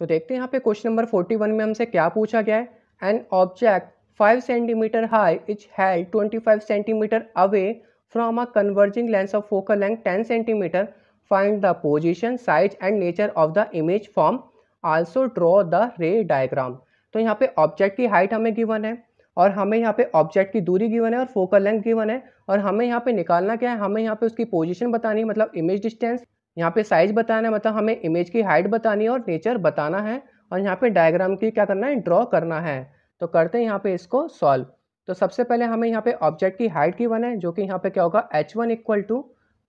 तो देखते हैं यहाँ पे क्वेश्चन नंबर फोर्टी वन में हमसे क्या पूछा गया है an object five centimetre high is held twenty five centimetre away from a converging lens of focal length ten centimetre find the position size and nature of the image form also draw the ray diagram तो यहाँ पे object की height हमें given है और हमें यहाँ पे ऑब्जेक्ट की दूरी गिवन है और फोकल लेंथ गिवन है और हमें यहाँ पे निकालना क्या है हमें यहाँ पे उसकी पोजीशन बतानी है मतलब इमेज डिस्टेंस यहाँ पे साइज बताना है मतलब हमें इमेज की हाइट बतानी है और नेचर बताना है और यहाँ पे डायग्राम की क्या करना है ड्रॉ करना है तो करते हैं यहाँ पे इसको सॉल्व तो सबसे पहले हमें यहाँ पे ऑब्जेक्ट की हाइट की वन है जो कि यहाँ पे क्या होगा H one equal to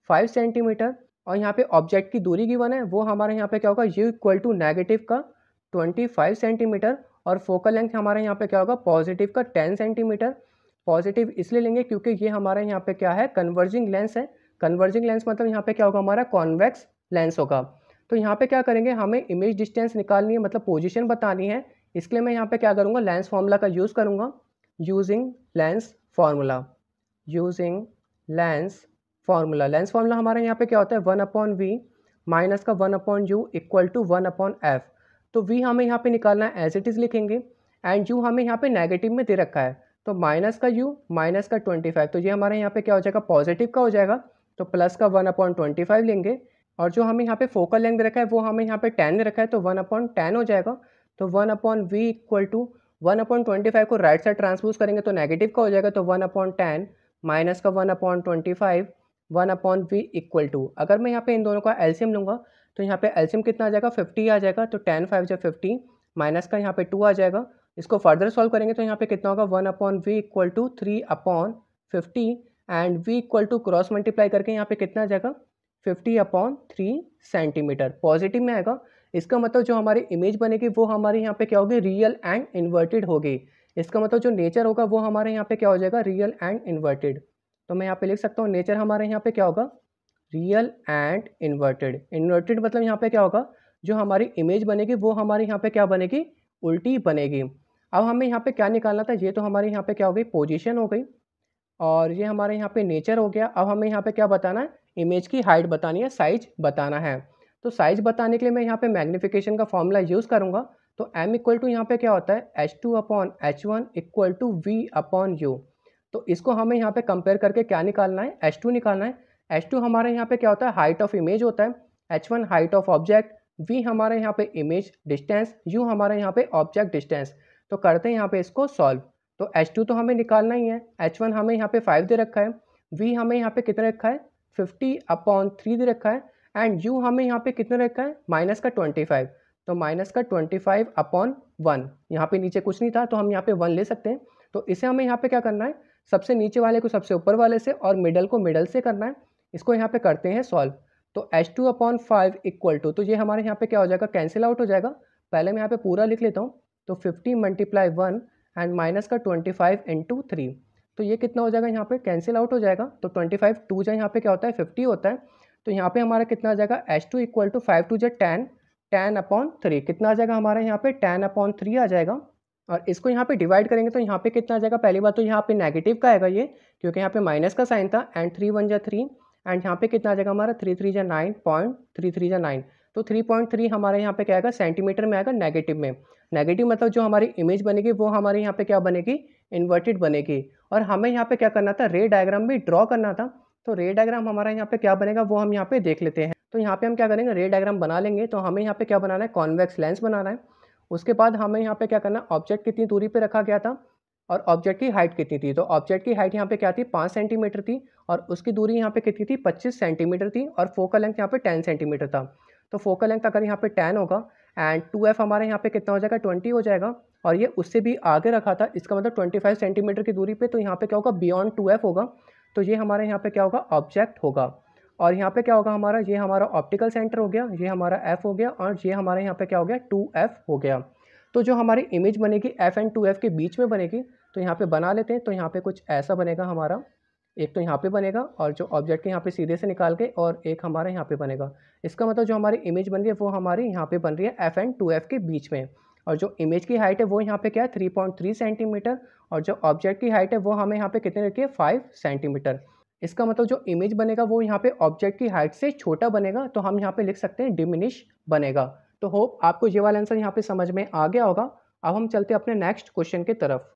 five centimetre और यहाँ पे ऑब्जेक्ट की दूरी की वन है वो हमारे यहाँ पे क्या होगा यू इक्वल टू नेगेटिव का ट्वेंटी फाइव सेंटीमीटर और फोकल लेंथ हमारे यहाँ पे क्या होगा पॉजिटिव का टेन सेंटीमीटर पॉजिटिव इसलिए लेंगे क्योंकि ये हमारे यहाँ पे क्या है कन्वर्जिंग लेंस है कन्वर्जिंग लेंस मतलब यहाँ पे क्या होगा हमारा कॉन्वेक्स लेंस होगा तो यहाँ पे क्या करेंगे हमें इमेज डिस्टेंस निकालनी है मतलब पोजिशन बतानी है इसके लिए मैं यहाँ पे क्या करूँगा लेंस फार्मूला का यूज़ करूँगा using lens formula using lens formula lens formula हमारे यहाँ पे क्या होता है वन अपॉन वी माइनस का one upon U equal to one upon F तो वी हमें यहाँ पे निकालना है एज इट इज़ लिखेंगे एंड यू हमें यहाँ पे नेगेटिव में दे रखा है तो माइनस का यू माइनस का ट्वेंटी फाइव तो ये हमारे यहाँ पे क्या हो जाएगा पॉजिटिव का हो जाएगा तो प्लस का वन अपॉइंट ट्वेंटी फाइव लेंगे और जो हमें यहाँ पे फोकल लेंथ रखा है वो हमें यहाँ पे टेन रखा है तो वन अपॉइंट टेन हो जाएगा तो one upon V equal to one upon twenty five को राइट साइड ट्रांसपोज करेंगे तो नेगेटिव का हो जाएगा तो वन अपॉइंट टेन माइनस का one upon twenty five one upon V equal to अगर मैं यहाँ पे इन दोनों का एल्सियम लूँगा तो यहाँ पे एल्सियम कितना आ जाएगा फिफ्टी आ जाएगा तो टेन फाइव जो फिफ्टी माइनस का यहाँ पे टू आ जाएगा इसको फर्दर सॉल्व करेंगे तो यहाँ पे कितना होगा one upon v equal to three upon fifty and v equal to cross multiply करके यहाँ पे कितना आ जाएगा fifty upon three centimetre positive में आएगा इसका मतलब जो हमारी इमेज बनेगी वो हमारे यहाँ पे क्या होगी रियल एंड इन्वर्टेड होगी इसका मतलब जो नेचर होगा वो हमारे यहाँ पे क्या हो जाएगा रियल एंड इन्वर्टेड तो मैं यहाँ पे लिख सकता हूँ नेचर हमारे यहाँ पे क्या होगा रियल एंड इन्वर्टेड इन्वर्टेड मतलब यहाँ पे क्या होगा जो हमारी इमेज बनेगी वो हमारे यहाँ पे क्या बनेगी उल्टी बनेगी अब हमें यहाँ पे क्या निकालना था ये तो हमारे यहाँ पे क्या हो गई पोजिशन हो गई और ये हमारे यहाँ पे नेचर हो गया अब हमें यहाँ पे क्या बताना है इमेज की हाइट बतानी है साइज बताना है तो साइज बताने के लिए मैं यहाँ पे मैग्निफिकेशन का फॉर्मूला यूज़ करूँगा तो m इक्वल टू यहाँ पे क्या होता है h two upon h one equal to v upon u तो इसको हमें यहाँ पे कंपेयर करके क्या निकालना है एच टू निकालना है एच टू हमारे यहाँ पे क्या होता है हाइट ऑफ इमेज होता है h one height of object v हमारे यहाँ पे इमेज डिस्टेंस यू हमारे यहाँ पे ऑब्जेक्ट डिस्टेंस तो करते हैं यहाँ पे इसको सॉल्व तो H2 तो हमें निकालना ही है H1 हमें यहाँ पे फाइव दे रखा है V हमें यहाँ पे कितना रखा है फिफ्टी अपॉन थ्री दे रखा है एंड U हमें यहाँ पे कितना रखा है माइनस का ट्वेंटी फाइव तो माइनस का ट्वेंटी फाइव अपॉन वन यहाँ पे नीचे कुछ नहीं था तो हम यहाँ पे वन ले सकते हैं तो इसे हमें यहाँ पे क्या करना है सबसे नीचे वाले को सबसे ऊपर वाले से और मिडल को मिडल से करना है इसको यहाँ पे करते हैं सॉल्व तो h two upon five equal to तो ये हमारे यहाँ पे क्या हो जाएगा कैंसिल आउट हो जाएगा पहले मैं यहाँ पे पूरा लिख लेता हूँ तो fifty multiply one and minus का ट्वेंटी फाइव इंटू थ्री तो ये कितना हो जाएगा यहाँ पे कैंसिल आउट हो जाएगा तो ट्वेंटी फाइव टू जो यहाँ पे क्या होता है फिफ्टी होता है तो यहाँ पे हमारा कितना आ जाएगा h two equal to five two जो टेन टेन अपॉन थ्री कितना आ जाएगा हमारा यहाँ पे टेन अपॉन थ्री आ जाएगा और इसको यहाँ पे डिवाइड करेंगे तो यहाँ पे कितना आ जाएगा पहली बार तो यहाँ पे नेगेटिव का आएगा ये क्योंकि यहाँ पे माइनस का साइन था एंड थ्री वन जै थ्री एंड यहाँ पे कितना आ जाएगा हमारा थ्री थ्री जा नाइन पॉइंट थ्री थ्री जा नाइन तो 3.3 हमारे यहाँ पे क्या आएगा सेंटीमीटर में आएगा नेगेटिव में नेगेटिव मतलब जो हमारी इमेज बनेगी वो हमारे यहाँ पे क्या बनेगी इन्वर्टेड बनेगी और हमें यहाँ पे क्या करना था रे डायग्राम भी ड्रॉ करना था तो रे डायग्राम हमारा यहाँ पे क्या बनेगा वो हम यहाँ पे देख लेते हैं तो यहाँ पे हम क्या करेंगे रे डायग्राम बना लेंगे तो हमें यहाँ पे क्या बनाना है कॉन्वेक्स लेंस बनाना है उसके बाद हमें यहाँ पे क्या करना है ऑब्जेक्ट कितनी दूरी पे रखा गया था और ऑब्जेक्ट की हाइट कितनी थी तो ऑब्जेक्ट की हाइट यहाँ पे क्या थी पाँच सेंटीमीटर थी और उसकी दूरी यहाँ पे कितनी थी पच्चीस सेंटीमीटर थी और फोकल लेंथ यहाँ पे टेन सेंटीमीटर था तो फोकल लेंथ अगर यहाँ पे टेन होगा एंड टू एफ हमारे यहाँ पे कितना हो जाएगा ट्वेंटी हो जाएगा और ये उससे भी आगे रखा था इसका मतलब ट्वेंटी फाइव सेंटीमीटर की दूरी पे तो यहाँ पे क्या होगा बियॉन्ड टू एफ होगा तो ये हमारे यहाँ पे क्या होगा ऑब्जेक्ट होगा और यहाँ पे क्या होगा हमारा ये हमारा ऑप्टिकल सेंटर हो गया ये हमारा एफ़ हो गया और ये हमारे यहाँ पे क्या हो गया टू एफ़ हो गया तो जो हमारी इमेज बनेगी एफ़ एंड टू एफ़ के बीच में बनेगी तो यहाँ पे बना लेते हैं तो यहाँ पे कुछ ऐसा बनेगा हमारा एक तो यहाँ पे बनेगा और जो ऑब्जेक्ट के यहाँ पे सीधे से निकाल के और एक हमारा यहाँ पे बनेगा इसका मतलब जो हमारी इमेज बन रही है वो हमारी यहाँ पे बन रही है एफ एंड टू एफ के बीच में और जो इमेज की हाइट है वो यहाँ पे क्या है थ्री पॉइंट थ्री सेंटीमीटर और जो ऑब्जेक्ट की हाइट है वो हमें यहाँ पे कितने रखी है फाइव सेंटीमीटर इसका मतलब जो इमेज बनेगा वो यहाँ पे ऑब्जेक्ट की हाइट से छोटा बनेगा तो हम यहाँ पे लिख सकते हैं डिमिनिश बनेगा तो होप आपको ये वाला आंसर यहाँ पे समझ में आ गया होगा अब हम चलते हैं अपने नेक्स्ट क्वेश्चन की तरफ